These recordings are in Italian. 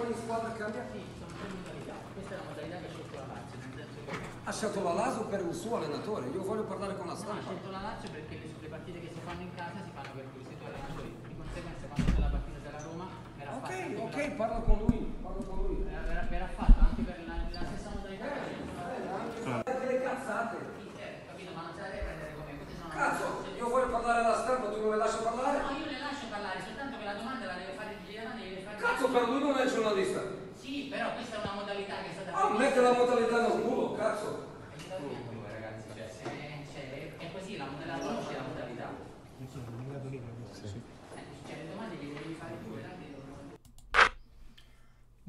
Ogni squadra cambia? Sì, sono tre modalità. Questa è la modalità che ha scelto la Lazio. Ha scelto la Lazio per un suo allenatore, io voglio parlare con la stampa. No, ha scelto la Lazio perché le, le, partite che si fanno in casa si fanno per lui, se tu allenatore. Di conseguenza quando c'è la partita della Roma era Ok, ok, parlo con lui, parlo con lui. Eh,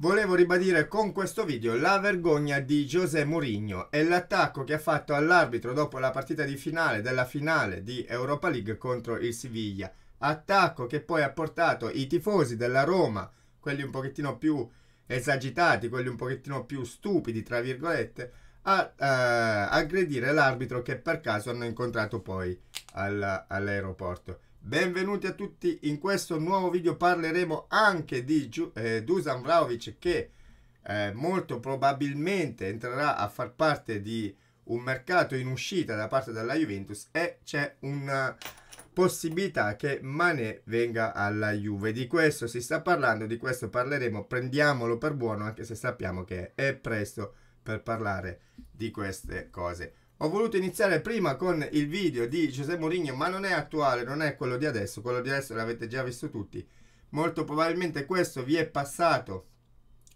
Volevo ribadire con questo video la vergogna di José Mourinho e l'attacco che ha fatto all'arbitro dopo la partita di finale della finale di Europa League contro il Siviglia. Attacco che poi ha portato i tifosi della Roma, quelli un pochettino più esagitati, quelli un pochettino più stupidi, tra virgolette, a eh, aggredire l'arbitro che per caso hanno incontrato poi alla, all'aeroporto. Benvenuti a tutti, in questo nuovo video parleremo anche di Giu, eh, Dusan Vlaovic che eh, molto probabilmente entrerà a far parte di un mercato in uscita da parte della Juventus e c'è una possibilità che Mane venga alla Juve. Di questo si sta parlando, di questo parleremo, prendiamolo per buono anche se sappiamo che è presto per parlare di queste cose ho voluto iniziare prima con il video di Giuseppe Mourinho, ma non è attuale, non è quello di adesso, quello di adesso l'avete già visto tutti. Molto probabilmente questo vi è passato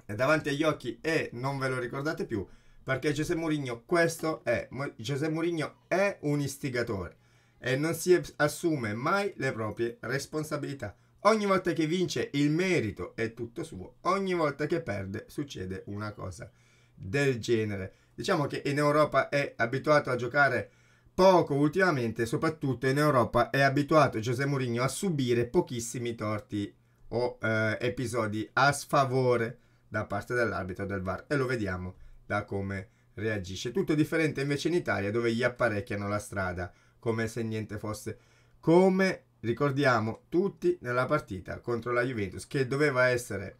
davanti agli occhi e non ve lo ricordate più, perché Giuseppe Mourinho questo è, Giuseppe Mourinho è un istigatore e non si assume mai le proprie responsabilità. Ogni volta che vince il merito è tutto suo, ogni volta che perde succede una cosa del genere. Diciamo che in Europa è abituato a giocare poco ultimamente, soprattutto in Europa è abituato José Mourinho a subire pochissimi torti o eh, episodi a sfavore da parte dell'arbitro del VAR e lo vediamo da come reagisce. Tutto differente invece in Italia dove gli apparecchiano la strada come se niente fosse. Come ricordiamo tutti nella partita contro la Juventus che doveva essere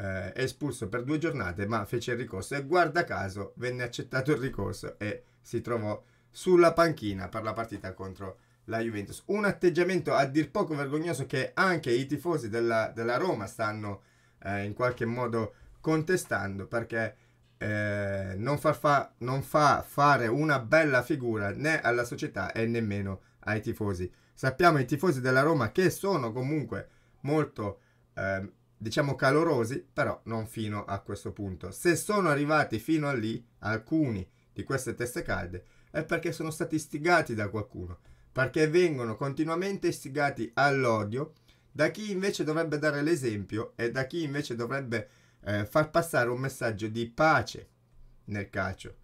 eh, espulso per due giornate ma fece il ricorso e guarda caso venne accettato il ricorso e si trovò sulla panchina per la partita contro la Juventus. Un atteggiamento a dir poco vergognoso che anche i tifosi della, della Roma stanno eh, in qualche modo contestando perché eh, non, far fa, non fa fare una bella figura né alla società e nemmeno ai tifosi. Sappiamo i tifosi della Roma che sono comunque molto eh, diciamo calorosi, però non fino a questo punto. Se sono arrivati fino a lì alcuni di queste teste calde è perché sono stati istigati da qualcuno, perché vengono continuamente istigati all'odio da chi invece dovrebbe dare l'esempio e da chi invece dovrebbe eh, far passare un messaggio di pace nel calcio.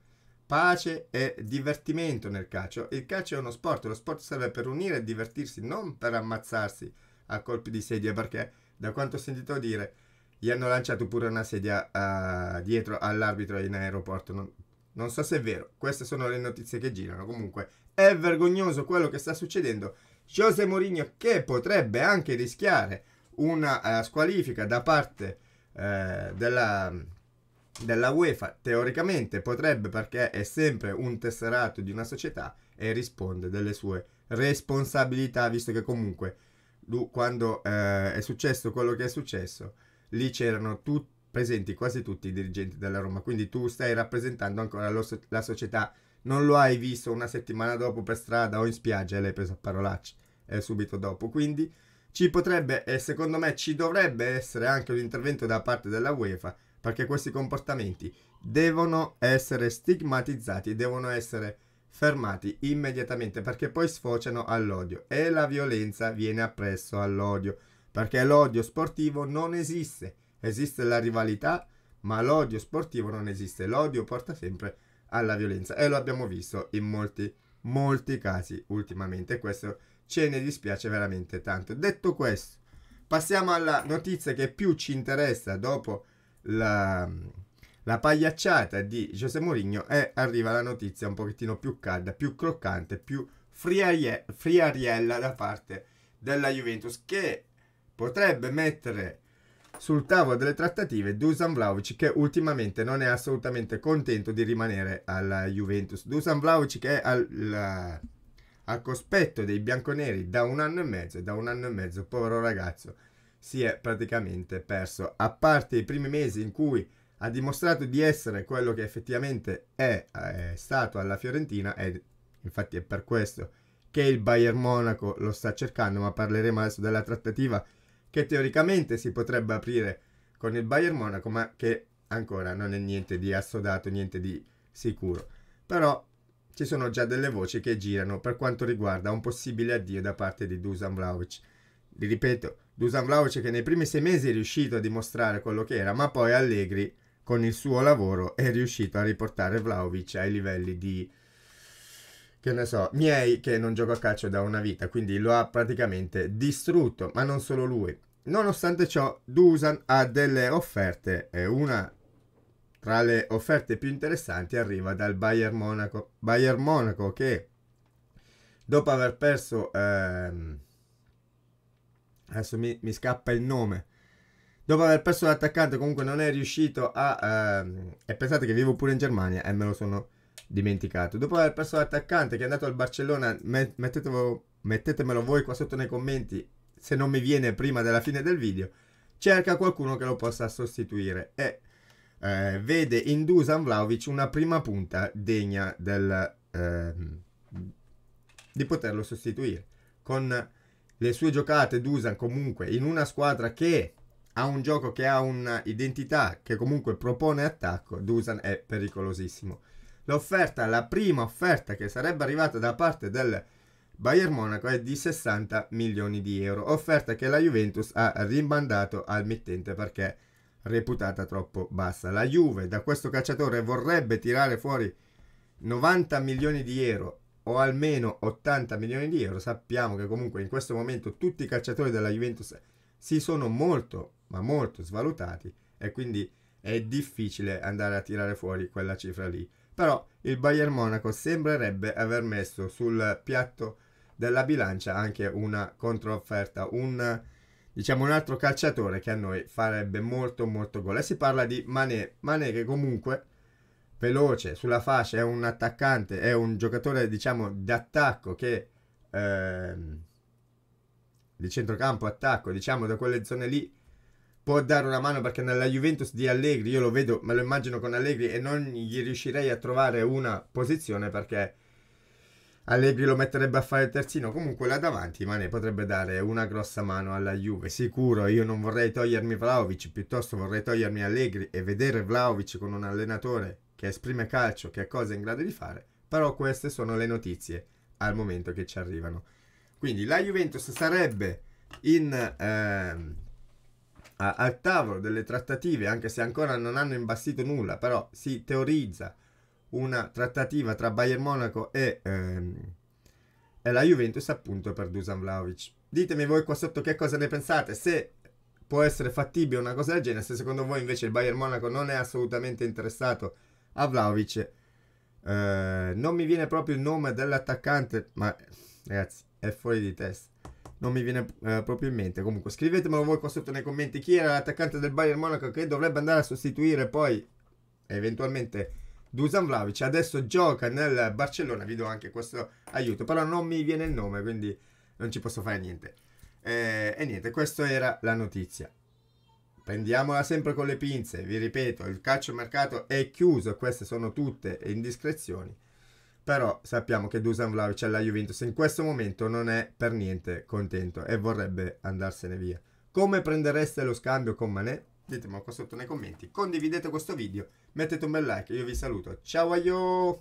Pace e divertimento nel calcio. Il calcio è uno sport, lo sport serve per unire e divertirsi, non per ammazzarsi a colpi di sedia perché da quanto ho sentito dire, gli hanno lanciato pure una sedia uh, dietro all'arbitro in aeroporto. Non, non so se è vero, queste sono le notizie che girano. Comunque è vergognoso quello che sta succedendo. José Mourinho che potrebbe anche rischiare una uh, squalifica da parte uh, della, della, UEFA, teoricamente potrebbe perché è sempre un tesserato di una società e risponde delle sue responsabilità, visto che comunque Lu, quando eh, è successo quello che è successo, lì c'erano tutti presenti quasi tutti i dirigenti della Roma, quindi tu stai rappresentando ancora lo, la società, non lo hai visto una settimana dopo per strada o in spiaggia l'hai preso a parolacci eh, subito dopo, quindi ci potrebbe e secondo me ci dovrebbe essere anche un intervento da parte della UEFA perché questi comportamenti devono essere stigmatizzati, devono essere fermati immediatamente perché poi sfociano all'odio e la violenza viene appresso all'odio perché l'odio sportivo non esiste. Esiste la rivalità, ma l'odio sportivo non esiste. L'odio porta sempre alla violenza e lo abbiamo visto in molti, molti casi ultimamente. Questo ce ne dispiace veramente tanto. Detto questo, passiamo alla notizia che più ci interessa dopo la, la pagliacciata di José Mourinho e arriva la notizia un pochettino più calda, più croccante, più friarie, friariella da parte della Juventus che potrebbe mettere sul tavolo delle trattative Dusan Vlaovic che ultimamente non è assolutamente contento di rimanere alla Juventus. Dusan Vlaovic è al, la, al cospetto dei bianconeri da un anno e mezzo da un anno e mezzo, povero ragazzo, si è praticamente perso. A parte i primi mesi in cui ha dimostrato di essere quello che effettivamente è, eh, è stato alla Fiorentina e infatti è per questo che il Bayern Monaco lo sta cercando, ma parleremo adesso della trattativa che teoricamente si potrebbe aprire con il Bayern Monaco, ma che ancora non è niente di assodato, niente di sicuro. Però ci sono già delle voci che girano per quanto riguarda un possibile addio da parte di Dusan Vlaovic. Vi ripeto, Dusan Vlaovic che nei primi sei mesi è riuscito a dimostrare quello che era, ma poi Allegri con il suo lavoro è riuscito a riportare Vlaovic ai livelli di che ne so, miei che non gioco a calcio da una vita, quindi lo ha praticamente distrutto, ma non solo lui. Nonostante ciò, Dusan ha delle offerte e una tra le offerte più interessanti arriva dal Bayern Monaco. Bayern Monaco che dopo aver perso ehm, adesso mi, mi, scappa il nome dopo aver perso l'attaccante comunque non è riuscito a... Ehm, e pensate che vivo pure in Germania e me lo sono dimenticato. Dopo aver perso l'attaccante che è andato al Barcellona, met- mettetemelo voi qua sotto nei commenti se non mi viene prima della fine del video, cerca qualcuno che lo possa sostituire e eh, vede in Dusan Vlaovic una prima punta degna del, eh, di poterlo sostituire. Con le sue giocate Dusan comunque in una squadra che a un gioco che ha un'identità che comunque propone attacco, Dusan è pericolosissimo. L'offerta, la prima offerta che sarebbe arrivata da parte del Bayern Monaco è di 60 milioni di euro, offerta che la Juventus ha rimandato al mittente perché reputata troppo bassa. La Juve da questo calciatore vorrebbe tirare fuori 90 milioni di euro o almeno 80 milioni di euro. Sappiamo che comunque in questo momento tutti i calciatori della Juventus si sono molto ma molto svalutati e quindi è difficile andare a tirare fuori quella cifra lì. Però il Bayern Monaco sembrerebbe aver messo sul piatto della bilancia anche una controfferta, un, diciamo, un altro calciatore che a noi farebbe molto molto gol. E si parla di Mané, Mané che comunque veloce sulla fascia, è un attaccante, è un giocatore diciamo d'attacco che ehm, di centrocampo attacco, diciamo da quelle zone lì può dare una mano perché nella Juventus di Allegri io lo vedo, me lo immagino con Allegri e non gli riuscirei a trovare una posizione perché Allegri lo metterebbe a fare il terzino, comunque là davanti Mane potrebbe dare una grossa mano alla Juve, sicuro io non vorrei togliermi Vlaovic, piuttosto vorrei togliermi Allegri e vedere Vlaovic con un allenatore che esprime calcio, che è cosa in grado di fare, però queste sono le notizie al momento che ci arrivano. Quindi la Juventus sarebbe in... Ehm, a, al tavolo delle trattative, anche se ancora non hanno imbastito nulla, però si teorizza una trattativa tra Bayern Monaco e, ehm, e la Juventus appunto per Dusan Vlaovic. Ditemi voi qua sotto che cosa ne pensate, se può essere fattibile una cosa del genere, se secondo voi invece il Bayern Monaco non è assolutamente interessato a Vlaovic. Eh, non mi viene proprio il nome dell'attaccante, ma ragazzi, è fuori di testa non mi viene eh, proprio in mente. Comunque, scrivetemelo voi qua sotto nei commenti chi era l'attaccante del Bayern Monaco che dovrebbe andare a sostituire poi eventualmente Dusan Vlaovic. Adesso gioca nel Barcellona, vi do anche questo aiuto, però non mi viene il nome, quindi non ci posso fare niente. Eh, e niente, questa era la notizia. Prendiamola sempre con le pinze, vi ripeto, il calcio mercato è chiuso, queste sono tutte indiscrezioni però sappiamo che Dusan Vlaovic alla Juventus in questo momento non è per niente contento e vorrebbe andarsene via. Come prendereste lo scambio con Mané? Ditemelo qua sotto nei commenti, condividete questo video, mettete un bel like, io vi saluto, ciao a io!